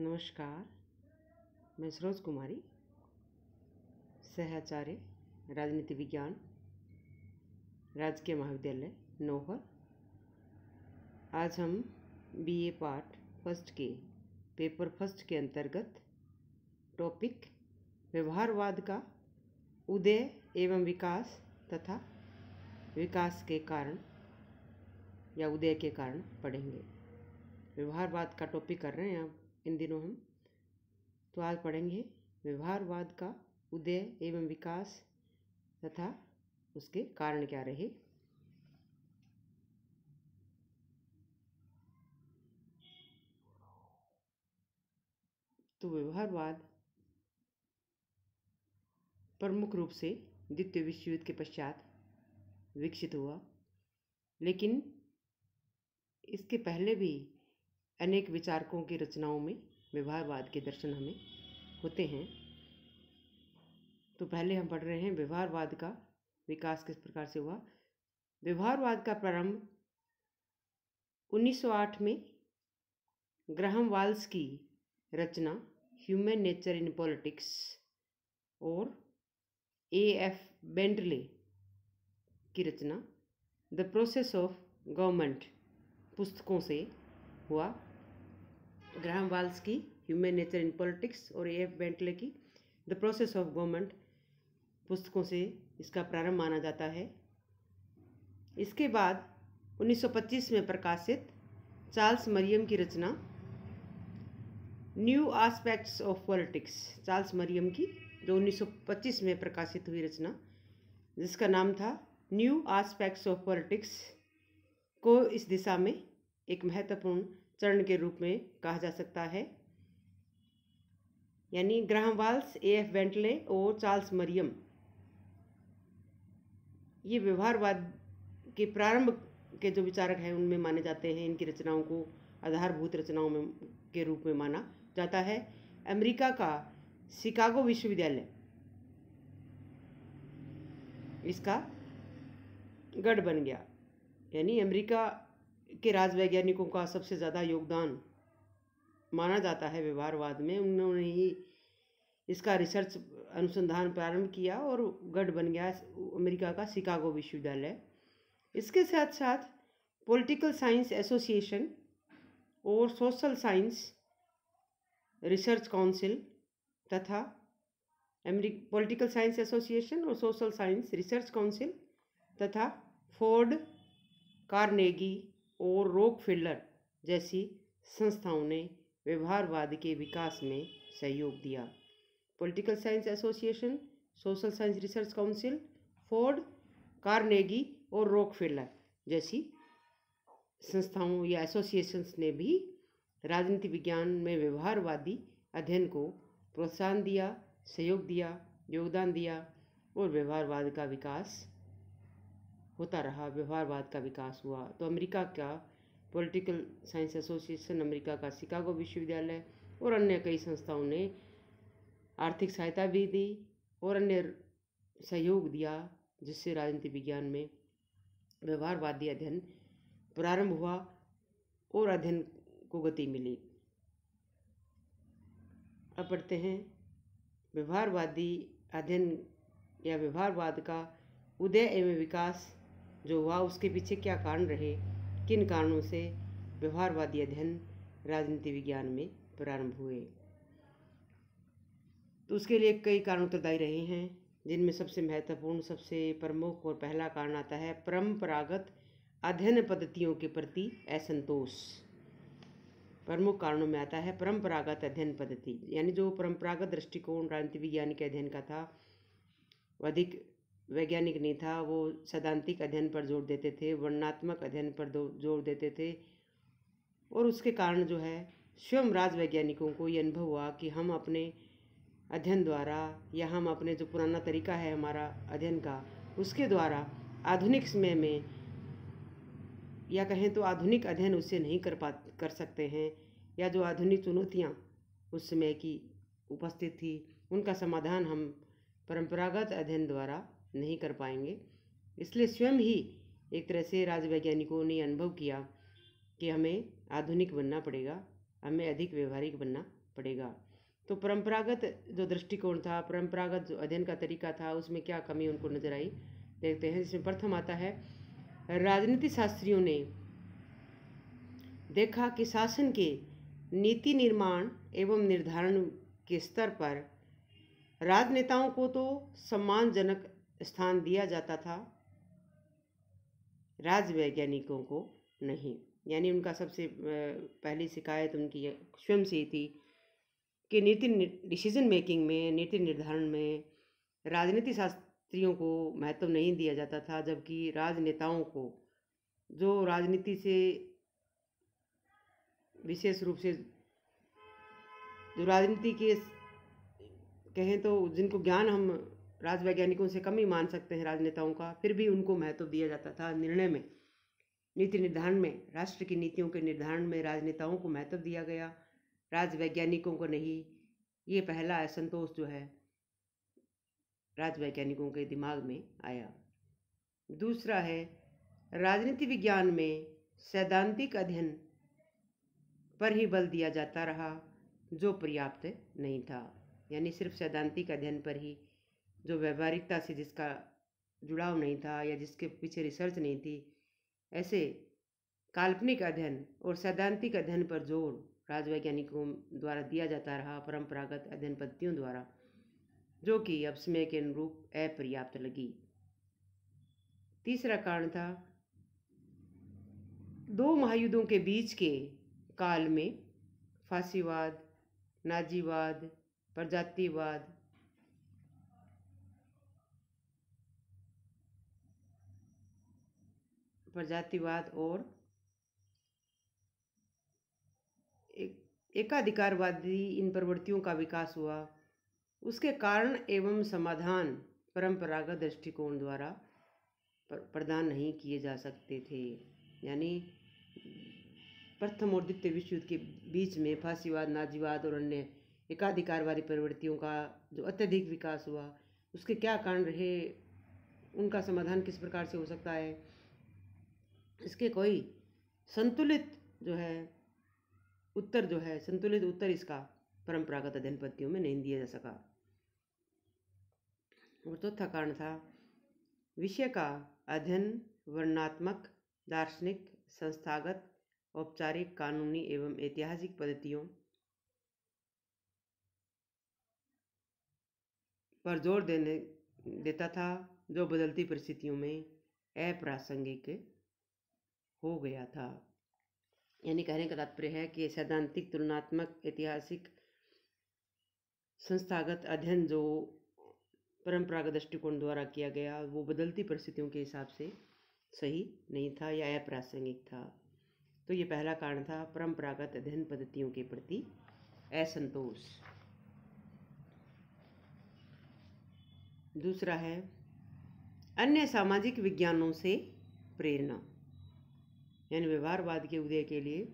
नमस्कार मैं सरोज कुमारी सहचार्य राजनीति विज्ञान राजकीय महाविद्यालय नोहर आज हम बीए पार्ट फर्स्ट के पेपर फर्स्ट के अंतर्गत टॉपिक व्यवहारवाद का उदय एवं विकास तथा विकास के कारण या उदय के कारण पढ़ेंगे व्यवहारवाद का टॉपिक कर रहे हैं आप इन दिनों हम तो आज पढ़ेंगे व्यवहारवाद का उदय एवं विकास तथा उसके कारण क्या रहे तो व्यवहारवाद प्रमुख रूप से द्वितीय विश्व युद्ध के पश्चात विकसित हुआ लेकिन इसके पहले भी अनेक विचारकों की रचनाओं में व्यवहारवाद के दर्शन हमें होते हैं तो पहले हम पढ़ रहे हैं व्यवहारवाद का विकास किस प्रकार से हुआ व्यवहारवाद का प्रारंभ 1908 में ग्रहम वाल्स की रचना ह्यूमन नेचर इन पॉलिटिक्स और ए एफ बेंडले की रचना द प्रोसेस ऑफ गवर्नमेंट पुस्तकों से हुआ ग्राहम वाल्स की ह्यूमन नेचर इन पॉलिटिक्स और ए एफ बेंटले की द प्रोसेस ऑफ गवर्नमेंट पुस्तकों से इसका प्रारंभ माना जाता है इसके बाद 1925 में प्रकाशित चार्ल्स मरियम की रचना new aspects of politics Charles Merriam की जो 1925 में प्रकाशित हुई रचना जिसका नाम था न्यू आस्पेक्ट्स ऑफ पॉलिटिक्स को इस दिशा में एक महत्वपूर्ण चरण के रूप में कहा जा सकता है यानी Graham Wallas A F Bentley और चार्ल्स मरियम ये व्यवहारवाद के प्रारंभ के जो विचारक हैं उनमें माने जाते हैं इनकी रचनाओं को आधारभूत रचनाओं में के रूप में माना जाता है अमेरिका का शिकागो विश्वविद्यालय इसका गढ़ बन गया यानी अमेरिका के राज वैज्ञानिकों का सबसे ज़्यादा योगदान माना जाता है व्यवहारवाद में उन्होंने ही इसका रिसर्च अनुसंधान प्रारंभ किया और गढ़ बन गया अमेरिका का शिकागो विश्वविद्यालय इसके साथ साथ पॉलिटिकल साइंस एसोसिएशन और सोशल साइंस रिसर्च काउंसिल तथा पॉलिटिकल साइंस एसोसिएशन और सोशल साइंस रिसर्च काउंसिल तथा फोर्ड कार्नेगी और रॉकफिल्लर जैसी संस्थाओं ने व्यवहारवाद के विकास में सहयोग दिया political science association social science research council Ford Carnegie और रॉकफिल्लर जैसी संस्थाओं या एसोसिएशंस ने भी राजनीति विज्ञान में व्यवहारवादी अध्ययन को प्रोत्साहन दिया सहयोग दिया योगदान दिया और व्यवहारवाद का विकास होता रहा व्यवहारवाद का विकास हुआ तो अमेरिका का पॉलिटिकल साइंस एसोसिएशन अमेरिका का शिकागो विश्वविद्यालय और अन्य कई संस्थाओं ने आर्थिक सहायता भी दी और अन्य सहयोग दिया जिससे राजनीति विज्ञान में व्यवहारवादी अध्ययन प्रारंभ हुआ और अध्ययन को गति मिली अब पढ़ते हैं व्यवहारवादी अध्ययन या व्यवहारवाद का उदय एवं विकास जो हुआ उसके पीछे क्या कारण रहे किन कारणों से व्यवहारवादी अध्ययन राजनीति विज्ञान में प्रारंभ हुए तो उसके लिए कई कारण उत्तरदायी तो रहे हैं जिनमें सबसे महत्वपूर्ण सबसे प्रमुख और पहला कारण आता है परंपरागत अध्ययन पद्धतियों के प्रति असंतोष प्रमुख कारणों में आता है परंपरागत अध्ययन पद्धति यानी जो परंपरागत दृष्टिकोण राजनीति विज्ञान के अध्ययन का था अधिक वैज्ञानिक नहीं था वो सैद्धांतिक अध्ययन पर जोर देते थे वर्णात्मक अध्ययन पर जोर देते थे और उसके कारण जो है स्वयं राज वैज्ञानिकों को ये अनुभव हुआ कि हम अपने अध्ययन द्वारा या हम अपने जो पुराना तरीका है हमारा अध्ययन का उसके द्वारा आधुनिक समय में या कहें तो आधुनिक अध्ययन उससे नहीं कर पा कर सकते हैं या जो आधुनिक चुनौतियाँ उस समय की उपस्थित थी उनका समाधान हम परंपरागत अध्ययन द्वारा नहीं कर पाएंगे इसलिए स्वयं ही एक तरह से राजवैज्ञानिकों ने अनुभव किया कि हमें आधुनिक बनना पड़ेगा हमें अधिक व्यवहारिक बनना पड़ेगा तो परंपरागत जो दृष्टिकोण था परंपरागत जो अध्ययन का तरीका था उसमें क्या कमी उनको नजर आई देखते हैं जिसमें प्रथम आता है राजनीति शास्त्रियों ने देखा कि शासन के नीति निर्माण एवं निर्धारण के स्तर पर राजनेताओं को तो सम्मानजनक स्थान दिया जाता था राजवैज्ञानिकों को नहीं यानी उनका सबसे पहली शिकायत उनकी स्वयं से थी कि नीति डिसीजन मेकिंग में नीति निर्धारण में राजनीति शास्त्रियों को महत्व तो नहीं दिया जाता था जबकि राजनेताओं को जो राजनीति से विशेष रूप से जो राजनीति के कहें तो जिनको ज्ञान हम राजवैज्ञानिकों से कम ही मान सकते हैं राजनेताओं का फिर भी उनको महत्व दिया जाता था निर्णय में नीति निर्धारण में राष्ट्र की नीतियों के निर्धारण में राजनेताओं को महत्व दिया गया राजवैज्ञानिकों को नहीं ये पहला असंतोष जो है राजवैज्ञानिकों के दिमाग में आया दूसरा है राजनीति विज्ञान में सैद्धांतिक अध्ययन पर ही बल दिया जाता रहा जो पर्याप्त नहीं था यानी सिर्फ सैद्धांतिक अध्ययन पर ही जो व्यवहारिकता से जिसका जुड़ाव नहीं था या जिसके पीछे रिसर्च नहीं थी ऐसे काल्पनिक अध्ययन और सैद्धांतिक अध्ययन पर जोर राजवैज्ञानिकों द्वारा दिया जाता रहा परंपरागत अध्ययन पद्धतियों द्वारा जो कि अब समय के अनुरूप अपर्याप्त लगी तीसरा कारण था दो महायुद्धों के बीच के काल में फांसीवाद नाजीवाद प्रजातिवाद प्रजातिवाद और एकाधिकारवादी इन प्रवृत्तियों का विकास हुआ उसके कारण एवं समाधान परंपरागत दृष्टिकोण द्वारा प्रदान नहीं किए जा सकते थे यानी प्रथम और द्वितीय विश्व युद्ध के बीच में फांसीवाद नाजीवाद और अन्य एकाधिकारवादी प्रवृत्तियों का जो अत्यधिक विकास हुआ उसके क्या कारण रहे उनका समाधान किस प्रकार से हो सकता है इसके कोई संतुलित जो है उत्तर जो है संतुलित उत्तर इसका परंपरागत अध्ययन पद्धतियों में नहीं दिया जा सका और चौथा कारण था विषय का अध्ययन वर्णात्मक दार्शनिक संस्थागत औपचारिक कानूनी एवं ऐतिहासिक पद्धतियों पर जोर देने देता था जो बदलती परिस्थितियों में अप्रासंगिक हो गया था यानी कहने का तात्पर्य है कि सैद्धांतिक तुलनात्मक ऐतिहासिक संस्थागत अध्ययन जो परंपरागत दृष्टिकोण द्वारा किया गया वो बदलती परिस्थितियों के हिसाब से सही नहीं था या अप्रासंगिक था तो ये पहला कारण था परंपरागत अध्ययन पद्धतियों के प्रति असंतोष दूसरा है अन्य सामाजिक विज्ञानों से प्रेरणा यानी व्यवहारवाद के उदय के लिए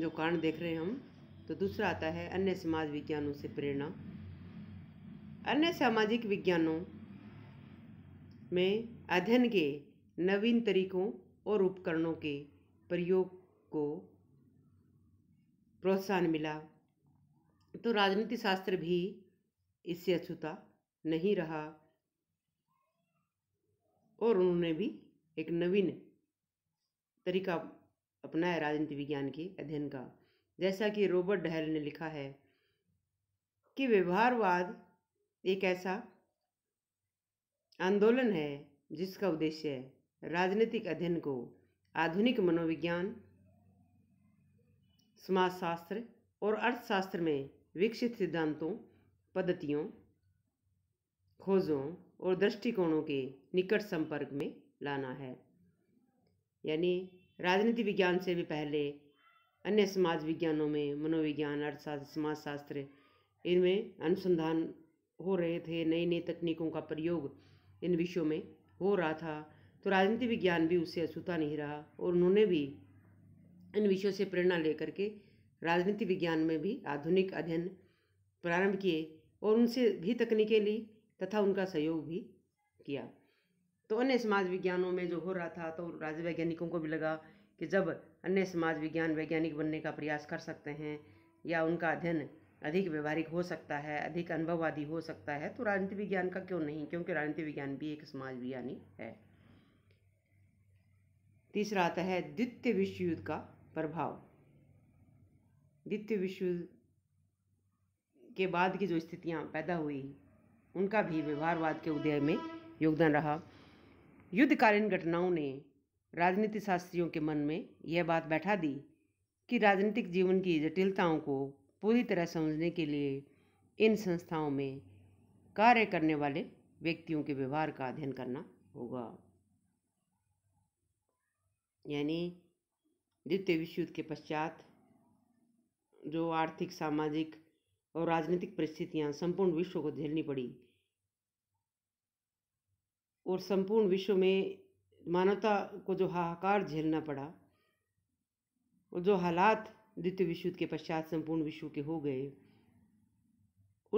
जो कारण देख रहे हैं हम तो दूसरा आता है अन्य समाज विज्ञानों से प्रेरणा अन्य सामाजिक विज्ञानों में अध्ययन के नवीन तरीकों और उपकरणों के प्रयोग को प्रोत्साहन मिला तो राजनीति शास्त्र भी इससे अछूता नहीं रहा और उन्होंने भी एक नवीन तरीका अपनाया राजनीति विज्ञान के अध्ययन का जैसा कि रॉबर्ट डहल ने लिखा है कि व्यवहारवाद एक ऐसा आंदोलन है जिसका उद्देश्य राजनीतिक अध्ययन को आधुनिक मनोविज्ञान समाजशास्त्र और अर्थशास्त्र में विकसित सिद्धांतों पद्धतियों खोजों और दृष्टिकोणों के निकट संपर्क में लाना है यानी राजनीति विज्ञान से भी पहले अन्य समाज विज्ञानों में मनोविज्ञान अर्थशास्त्र समाजशास्त्र इनमें अनुसंधान हो रहे थे नई नई तकनीकों का प्रयोग इन विषयों में हो रहा था तो राजनीति विज्ञान भी उससे अछूता नहीं रहा और उन्होंने भी इन विषयों से प्रेरणा लेकर के राजनीति विज्ञान में भी आधुनिक अध्ययन प्रारंभ किए और उनसे भी तकनीकें ली तथा उनका सहयोग भी किया तो अन्य समाज विज्ञानों में जो हो रहा था तो राज्य वैज्ञानिकों को भी लगा कि जब अन्य समाज विज्ञान वैज्ञानिक बनने का प्रयास कर सकते हैं या उनका अध्ययन अधिक व्यवहारिक हो सकता है अधिक अनुभववादी हो सकता है तो राजनीति विज्ञान का क्यों नहीं क्योंकि राजनीति विज्ञान भी एक समाज विज्ञानी है तीसरा आता है द्वितीय विश्व युद्ध का प्रभाव द्वितीय विश्व युद्ध के बाद की जो स्थितियाँ पैदा हुई उनका भी व्यवहारवाद के उदय में योगदान रहा युद्धकालीन घटनाओं ने राजनीति शास्त्रियों के मन में यह बात बैठा दी कि राजनीतिक जीवन की जटिलताओं को पूरी तरह समझने के लिए इन संस्थाओं में कार्य करने वाले व्यक्तियों के व्यवहार का अध्ययन करना होगा यानी द्वितीय विश्व युद्ध के पश्चात जो आर्थिक सामाजिक और राजनीतिक परिस्थितियां संपूर्ण विश्व को झेलनी पड़ी और संपूर्ण विश्व में मानवता को जो हाहाकार झेलना पड़ा और जो हालात द्वितीय विश्व युद्ध के पश्चात संपूर्ण विश्व के हो गए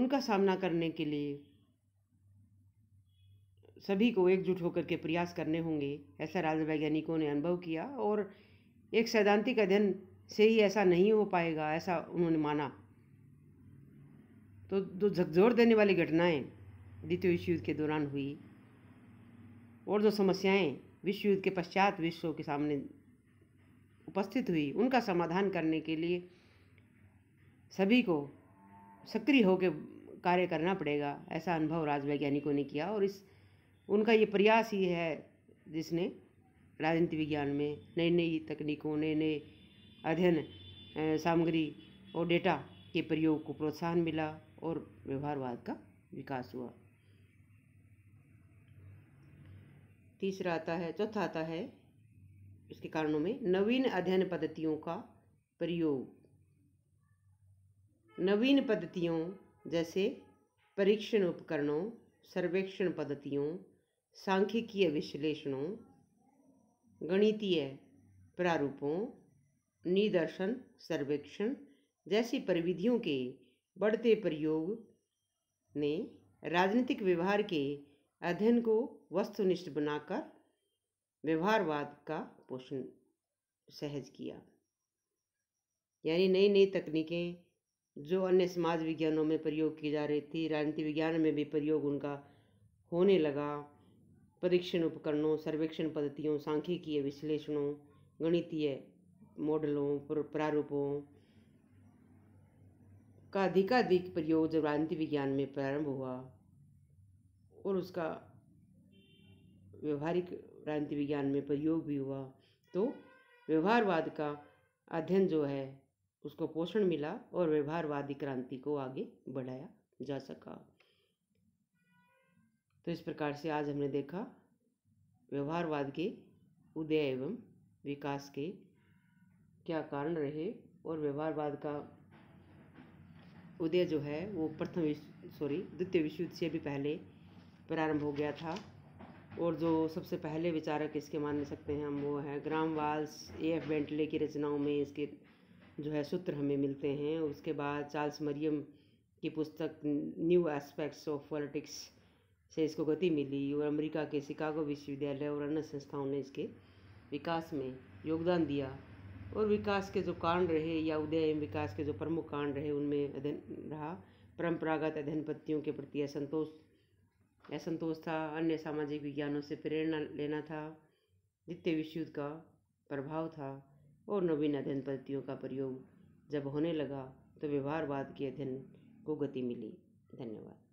उनका सामना करने के लिए सभी को एकजुट होकर के प्रयास करने होंगे ऐसा राज वैज्ञानिकों ने अनुभव किया और एक सैद्धांतिक अध्ययन से ही ऐसा नहीं हो पाएगा ऐसा उन्होंने माना तो जो झकझोर देने वाली घटनाएं द्वितीय विश्व युद्ध के दौरान हुई और जो समस्याएं विश्व युद्ध के पश्चात विश्व के सामने उपस्थित हुई उनका समाधान करने के लिए सभी को सक्रिय होकर कार्य करना पड़ेगा ऐसा अनुभव राजवैज्ञानिकों ने किया और इस उनका ये प्रयास ही है जिसने राजनीति विज्ञान में नई नई तकनीकों नए नए अध्ययन सामग्री और डेटा के प्रयोग को प्रोत्साहन मिला और व्यवहारवाद का विकास हुआ तीसरा आता है चौथा आता है इसके कारणों में नवीन अध्ययन पद्धतियों का प्रयोग नवीन पद्धतियों जैसे परीक्षण उपकरणों सर्वेक्षण पद्धतियों सांख्यिकीय विश्लेषणों गणितीय प्रारूपों निदर्शन सर्वेक्षण जैसी परिविधियों के बढ़ते प्रयोग ने राजनीतिक व्यवहार के अध्ययन को वस्तुनिष्ठ बनाकर व्यवहारवाद का पोषण सहज किया यानी नई नई तकनीकें जो अन्य समाज विज्ञानों में प्रयोग की जा रही थी राजनीति विज्ञान में भी प्रयोग उनका होने लगा परीक्षण उपकरणों सर्वेक्षण पद्धतियों सांख्यिकीय विश्लेषणों गणितीय मॉडलों प्रारूपों का अधिकाधिक प्रयोग जब राजनीति विज्ञान में प्रारंभ हुआ और उसका व्यवहारिक राजनीति विज्ञान में प्रयोग भी हुआ तो व्यवहारवाद का अध्ययन जो है उसको पोषण मिला और व्यवहारवादी क्रांति को आगे बढ़ाया जा सका तो इस प्रकार से आज हमने देखा व्यवहारवाद के उदय एवं विकास के क्या कारण रहे और व्यवहारवाद का उदय जो है वो प्रथम सॉरी द्वितीय विश्व युद्ध से भी पहले प्रारंभ हो गया था और जो सबसे पहले विचारक इसके मान सकते हैं हम वो है Graham Wallas A F Bentley की रचनाओं में इसके जो है सूत्र हमें मिलते हैं उसके बाद चार्ल्स मरियम की पुस्तक न्यू एस्पेक्ट्स ऑफ पॉलिटिक्स से इसको गति मिली और अमेरिका के शिकागो विश्वविद्यालय और अन्य संस्थाओं ने इसके विकास में योगदान दिया और विकास के जो कारण रहे या उदय विकास के जो प्रमुख कारण रहे उनमें अध्ययन रहा परंपरागत अध्ययन पत्तियों के प्रति असंतोष असंतोष था अन्य सामाजिक विज्ञानों से प्रेरणा लेना था द्वितीय विश्व युद्ध का प्रभाव था और नवीन अध्ययन पद्धतियों का प्रयोग जब होने लगा तो व्यवहारवाद के अध्ययन को गति मिली धन्यवाद